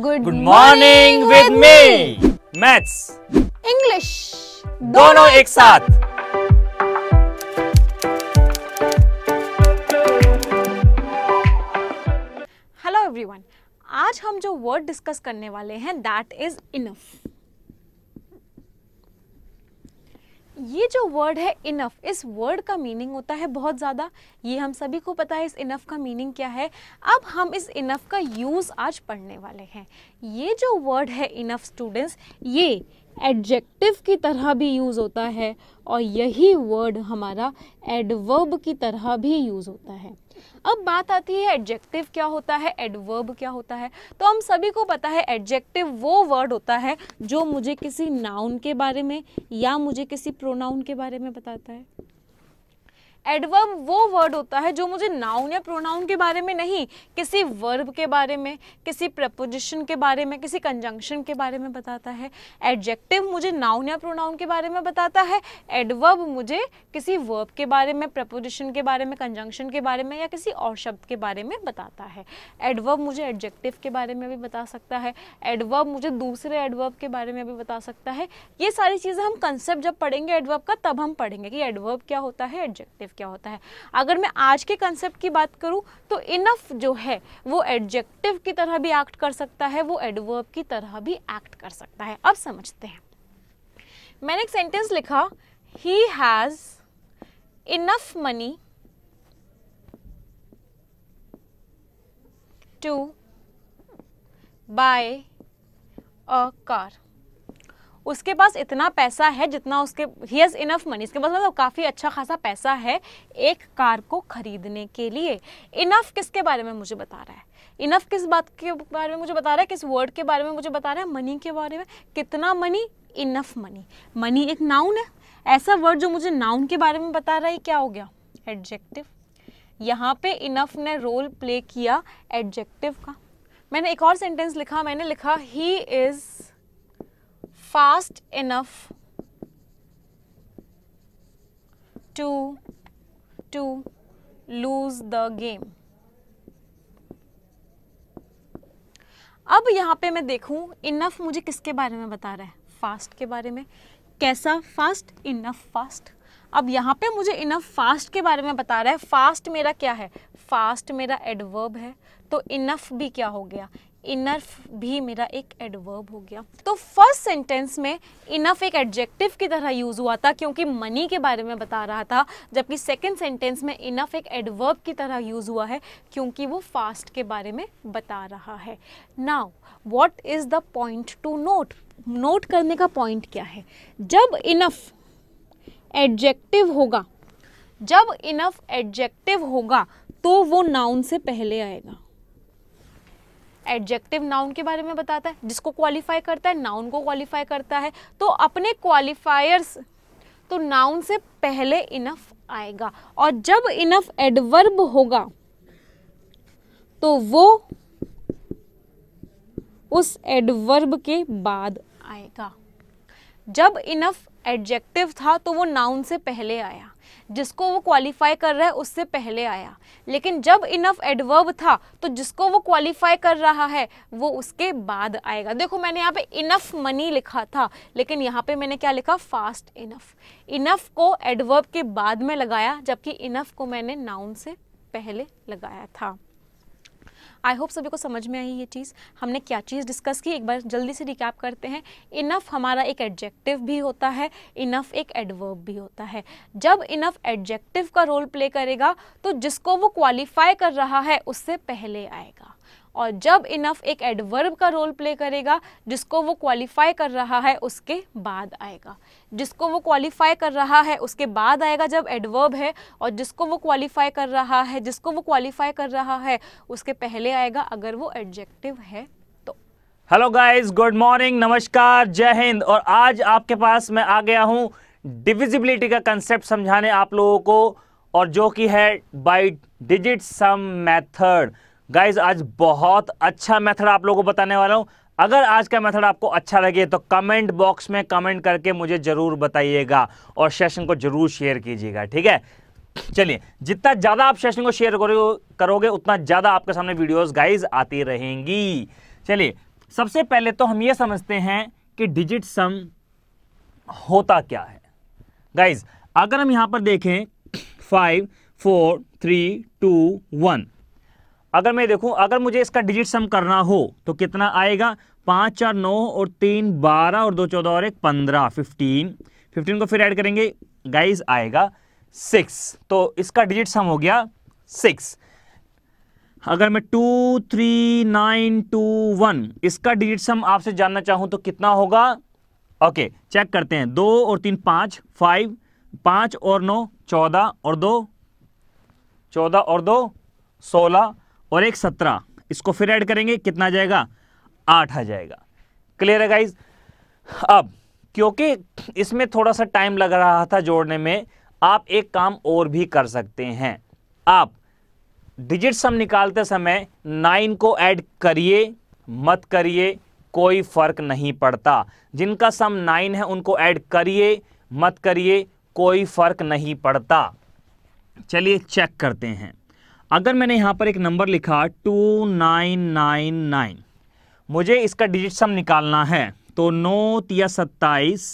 Good morning with me maths English दोनों एक साथ हेलो एवरीवन आज हम जो वर्ड डिस्कस करने वाले हैं दैट इज इनफ ये जो वर्ड है इनफ इस वर्ड का मीनिंग होता है बहुत ज़्यादा ये हम सभी को पता है इस इनफ का मीनिंग क्या है अब हम इस इनफ का यूज़ आज पढ़ने वाले हैं ये जो वर्ड है इनफ स्टूडेंट्स ये एडजेक्टिव की तरह भी यूज़ होता है और यही वर्ड हमारा एडवर्ब की तरह भी यूज़ होता है अब बात आती है एडजेक्टिव क्या होता है एडवर्ब क्या होता है तो हम सभी को पता है एडजेक्टिव वो वर्ड होता है जो मुझे किसी नाउन के बारे में या मुझे किसी प्रोनाउन के बारे में बताता है एडवर्ब वो वर्ड होता है जो मुझे नाउन या प्रोनाउन के बारे में नहीं किसी वर्ब के बारे में किसी प्रपोजिशन के बारे में किसी कंजंक्शन के बारे में बताता है एडजेक्टिव मुझे नाउन या प्रोनाउन के बारे में बताता है एडवर्ब मुझे किसी वर्ब के बारे में प्रपोजिशन के बारे में कंजंक्शन के बारे में या किसी और शब्द के बारे में बताता है एडवर्ब मुझे एडजेक्टिव के बारे में भी बता सकता है एडवर्ब मुझे दूसरे एडवर्ब के बारे में भी बता सकता है ये सारी चीज़ें हम कंसेप्ट जब पढ़ेंगे एडवर्ब का तब हम पढ़ेंगे कि एडवर्ब क्या होता है एडजेक्टिव क्या होता है अगर मैं आज के कंसेप्ट की बात करूँ तो इनफ जो है वो एडजेक्टिव की तरह भी एक्ट कर सकता है वो एडवर्ब की तरह भी एक्ट कर सकता है अब समझते हैं मैंने एक सेंटेंस लिखा he has enough money to buy a car उसके पास इतना पैसा है जितना उसके ही हैज़ इनफ मनी इसके पास मतलब काफ़ी अच्छा खासा पैसा है एक कार को ख़रीदने के लिए इनफ किसके बारे में मुझे बता रहा है इनफ किस बात के बारे में मुझे बता रहा है किस वर्ड के बारे में मुझे बता रहा है मनी के बारे में कितना मनी इनफ मनी मनी एक नाउन है ऐसा वर्ड जो मुझे नाउन के बारे में बता रहा है क्या हो गया एडजेक्टिव यहाँ पे इनफ ने रोल प्ले किया एडजेक्टिव का मैंने एक और सेंटेंस लिखा मैंने लिखा he is fast enough to to lose the game अब यहाँ पे मैं देखूँ इनफ मुझे किसके बारे में बता रहा है फास्ट के बारे में कैसा फास्ट इनफ फास्ट अब यहाँ पे मुझे इनफ फास्ट के बारे में बता रहा है फास्ट मेरा क्या है फास्ट मेरा एडवर्ब है तो इनफ भी क्या हो गया इनफ भी मेरा एक एडवर्ब हो गया तो फर्स्ट सेंटेंस में इनफ एक एडजेक्टिव की तरह यूज़ हुआ था क्योंकि मनी के बारे में बता रहा था जबकि सेकेंड सेंटेंस में इनफ एक एडवर्ब की तरह यूज़ हुआ है क्योंकि वो फास्ट के बारे में बता रहा है now what is the point to note note करने का पॉइंट क्या है जब इनफ एडजेक्टिव होगा जब इनफ एडजेक्टिव होगा तो वो नाउन से पहले आएगा एडजेक्टिव नाउन के बारे में बताता है जिसको क्वालिफाई करता है नाउन को क्वालिफाई करता है तो अपने क्वालिफायर्स तो नाउन से पहले इनफ आएगा और जब इनफ एडवर्ब होगा तो वो उस एडवर्ब के बाद आएगा जब इनफ एडजेक्टिव था तो वो नाउन से पहले आया जिसको वो क्वालिफाई कर रहा है उससे पहले आया लेकिन जब इनफ एडवर्ब था तो जिसको वो क्वालिफाई कर रहा है वो उसके बाद आएगा देखो मैंने यहाँ पे इनफ मनी लिखा था लेकिन यहाँ पे मैंने क्या लिखा फास्ट इनफ इनफ को एडवर्ब के बाद में लगाया जबकि इनफ को मैंने नाउन से पहले लगाया था आई होप सभी को समझ में आई ये चीज़ हमने क्या चीज़ डिस्कस की एक बार जल्दी से रिकैप करते हैं इनफ हमारा एक एडजेक्टिव भी होता है इनफ एक एडवर्ब भी होता है जब इनफ एडजेक्टिव का रोल प्ले करेगा तो जिसको वो क्वालिफाई कर रहा है उससे पहले आएगा और जब इनफ एक एडवर्ब का रोल प्ले करेगा जिसको वो क्वालिफाई कर रहा है उसके बाद आएगा जिसको वो क्वालिफाई कर रहा है उसके बाद आएगा जब एडवर्ब है और जिसको वो क्वालिफाई कर रहा है जिसको वो क्वालिफाई कर रहा है उसके पहले आएगा अगर वो एडजेक्टिव है तो हेलो गाइस गुड मॉर्निंग नमस्कार जय हिंद और आज आपके पास मैं आ गया हूँ डिविजिबिलिटी का कंसेप्ट समझाने आप लोगों को और जो कि है by digit sum method guys आज बहुत अच्छा मेथड आप लोगों को बताने वाला हूँ अगर आज का मेथड आपको अच्छा लगे तो कमेंट बॉक्स में कमेंट करके मुझे ज़रूर बताइएगा और सेशन को ज़रूर शेयर कीजिएगा ठीक है चलिए जितना ज़्यादा आप सेशन को शेयर करोगे उतना ज़्यादा आपके सामने वीडियोस गाइज आती रहेंगी चलिए सबसे पहले तो हम ये समझते हैं कि डिजिट सम होता क्या है गाइज अगर हम यहां पर देखें five four three two one अगर मैं देखूं अगर मुझे इसका डिजिट सम करना हो तो कितना आएगा पाँच चार नौ और तीन बारह और दो चौदह और एक पंद्रह फिफ्टीन फिफ्टीन को फिर ऐड करेंगे गाइस आएगा सिक्स तो इसका डिजिट सम हो गया सिक्स अगर मैं two three nine two one इसका डिजिट सम आपसे जानना चाहूँ तो कितना होगा ओके चेक करते हैं दो और तीन पाँच फाइव पाँच और नौ चौदह और दो चौदह और दो सोलह और एक सत्रह इसको फिर ऐड करेंगे कितना आ जाएगा आठ आ जाएगा क्लियर है गाइज अब क्योंकि इसमें थोड़ा सा टाइम लग रहा था जोड़ने में आप एक काम और भी कर सकते हैं आप डिजिट सम निकालते समय नाइन को ऐड करिए मत करिए कोई फ़र्क नहीं पड़ता जिनका सम नाइन है उनको ऐड करिए मत करिए कोई फ़र्क नहीं पड़ता चलिए चेक करते हैं अगर मैंने यहाँ पर एक नंबर लिखा टू नाइन नाइन नाइन मुझे इसका डिजिट सम निकालना है तो नौ तिया सत्ताईस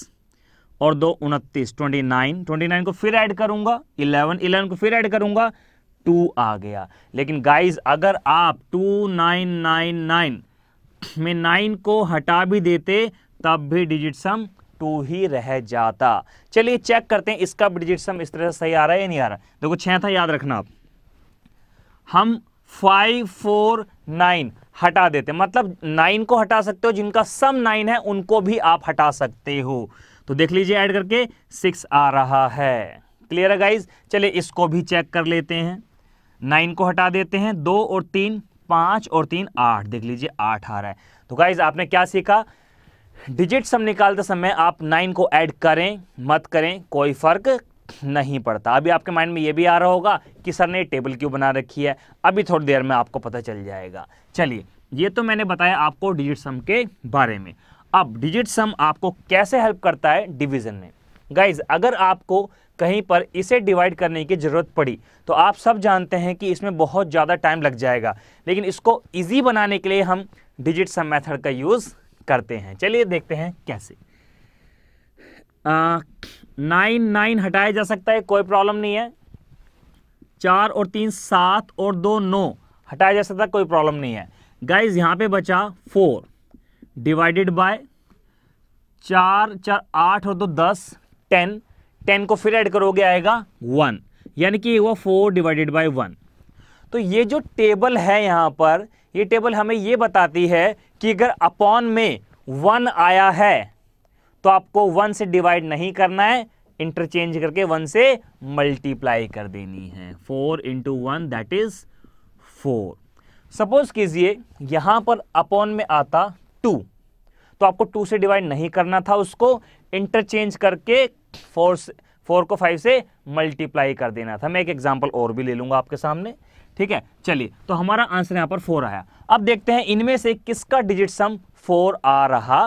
और दो उनतीस ट्वेंटी नाइन ट्वेंटी नाइन को फिर ऐड करूँगा इलेवन इलेवन को फिर ऐड करूँगा टू आ गया लेकिन गाइस अगर आप टू नाइन नाइन नाइन में नाइन को हटा भी देते तब भी डिजिट सम टू ही रह जाता चलिए चेक करते हैं इसका डिजिट सम इस तरह से सही आ रहा है या नहीं आ रहा देखो छः था याद रखना आप हम फाइव फोर नाइन हटा देते मतलब नाइन को हटा सकते हो जिनका सम नाइन है उनको भी आप हटा सकते हो तो देख लीजिए ऐड करके सिक्स आ रहा है क्लियर है गाइज चलिए इसको भी चेक कर लेते हैं नाइन को हटा देते हैं दो और तीन पाँच और तीन आठ देख लीजिए आठ आ रहा है तो गाइज आपने क्या सीखा डिजिट सम निकालते समय आप नाइन को ऐड करें मत करें कोई फ़र्क नहीं पड़ता अभी आपके माइंड में ये भी आ रहा होगा कि सर ने टेबल क्यों बना रखी है अभी थोड़ी देर में आपको पता चल जाएगा चलिए ये तो मैंने बताया आपको डिजिट सम के बारे में अब डिजिट सम आपको कैसे हेल्प करता है डिवीज़न में गाइज अगर आपको कहीं पर इसे डिवाइड करने की ज़रूरत पड़ी तो आप सब जानते हैं कि इसमें बहुत ज़्यादा टाइम लग जाएगा लेकिन इसको ईजी बनाने के लिए हम डिजिट सम मैथड का यूज़ करते हैं चलिए देखते हैं कैसे नाइन नाइन हटाया जा सकता है कोई प्रॉब्लम नहीं है चार और तीन सात और दो नौ हटाया जा सकता है कोई प्रॉब्लम नहीं है गाइज यहाँ पे बचा फोर डिवाइडेड बाय चार चार आठ और दो दस टेन टेन को फिर ऐड करोगे आएगा वन यानी कि हुआ फोर डिवाइडेड बाय वन तो ये जो टेबल है यहाँ पर ये टेबल हमें ये बताती है कि अगर अपॉन में वन आया है तो आपको वन से डिवाइड नहीं करना है इंटरचेंज करके वन से मल्टीप्लाई कर देनी है four into one that is four suppose कीजिए यहां पर अपॉन में आता टू तो आपको टू से डिवाइड नहीं करना था उसको इंटरचेंज करके फोर से फोर को फाइव से मल्टीप्लाई कर देना था मैं एक एग्जाम्पल और भी ले लूंगा आपके सामने ठीक है चलिए तो हमारा आंसर यहां पर फोर आया अब देखते हैं इनमें से किसका डिजिट सम फोर आ रहा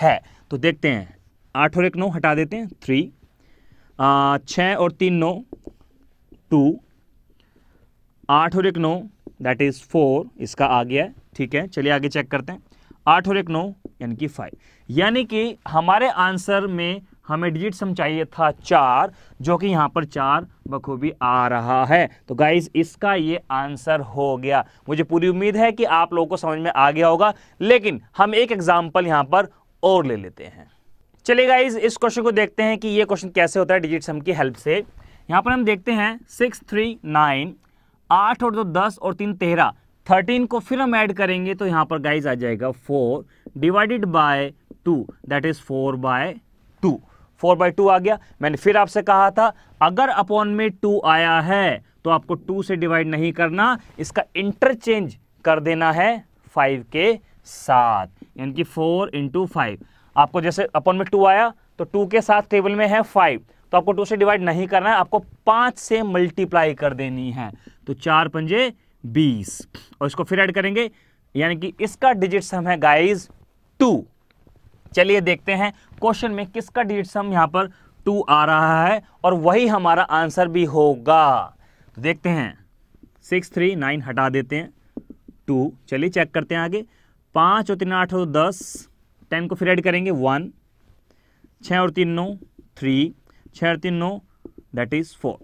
है तो देखते हैं आठ और एक नौ हटा देते हैं थ्री छः और तीन नौ टू आठ और एक नौ दैट इज़ फोर इसका आ गया ठीक है चलिए आगे चेक करते हैं आठ और एक नौ यानी कि फाइव यानी कि हमारे आंसर में हमें डिजिट सम चाहिए था चार जो कि यहाँ पर चार बखूबी आ रहा है तो गाइज इसका ये आंसर हो गया मुझे पूरी उम्मीद है कि आप लोगों को समझ में आ गया होगा लेकिन हम एक एग्जाम्पल यहाँ पर और ले लेते हैं चलिए गाइज इस क्वेश्चन को देखते हैं कि ये क्वेश्चन कैसे होता है डिजिट सम की हेल्प से यहाँ पर हम देखते हैं सिक्स थ्री नाइन आठ और दो दस और तीन तेरह थर्टीन को फिर हम ऐड करेंगे तो यहाँ पर गाइज आ जाएगा four divided by two that is four by two four by two आ गया मैंने फिर आपसे कहा था अगर अपॉन में टू आया है तो आपको टू से डिवाइड नहीं करना इसका इंटरचेंज कर देना है फाइव के साथ यानी कि फोर इंटू फाइव आपको जैसे अपन में टू आया तो टू के साथ टेबल में है फाइव तो आपको टू से डिवाइड नहीं करना है आपको पाँच से मल्टीप्लाई कर देनी है तो चार पंजे बीस और इसको फिर ऐड करेंगे यानी कि इसका डिजिट सम है गाइज टू चलिए देखते हैं क्वेश्चन में किसका डिजिट सम यहाँ पर टू आ रहा है और वही हमारा आंसर भी होगा तो देखते हैं सिक्स थ्री नाइन हटा देते हैं टू चलिए चेक करते हैं आगे पाँच और तीन आठ और दस टेन को फिर ऐड करेंगे वन छः और तीन नौ थ्री छः और तीन नौ दैट इज़ फोर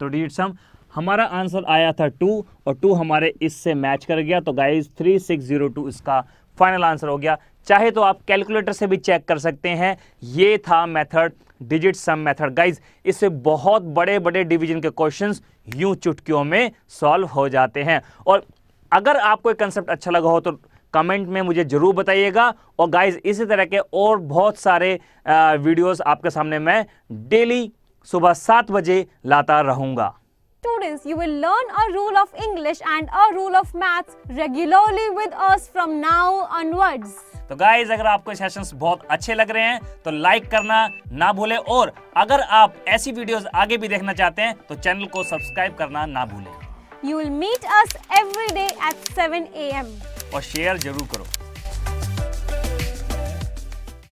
तो डिजिट सम हमारा आंसर आया था टू और टू हमारे इससे मैच कर गया तो guys three six zero two इसका फाइनल आंसर हो गया चाहे तो आप कैलकुलेटर से भी चेक कर सकते हैं ये था method digit sum method guys इससे बहुत बड़े बड़े डिवीजन के क्वेश्चंस यूं चुटकियों में सॉल्व हो जाते हैं और अगर आपको एक कंसेप्ट अच्छा लगा हो तो कमेंट में मुझे ज़रूर बताइएगा और गाइज इसी तरह के और बहुत सारे वीडियोस आपके सामने मैं डेली सुबह सात बजे लाता रहूंगा Students, you will learn a rule of English and a rule of maths regularly with us from now onwards. तो गाइज अगर आपको सेशंस बहुत अच्छे लग रहे हैं तो लाइक करना ना भूले और अगर आप ऐसी वीडियोस आगे भी देखना चाहते हैं तो चैनल को सब्सक्राइब करना ना भूले you will meet us every day at 7 M और शेयर जरूर करो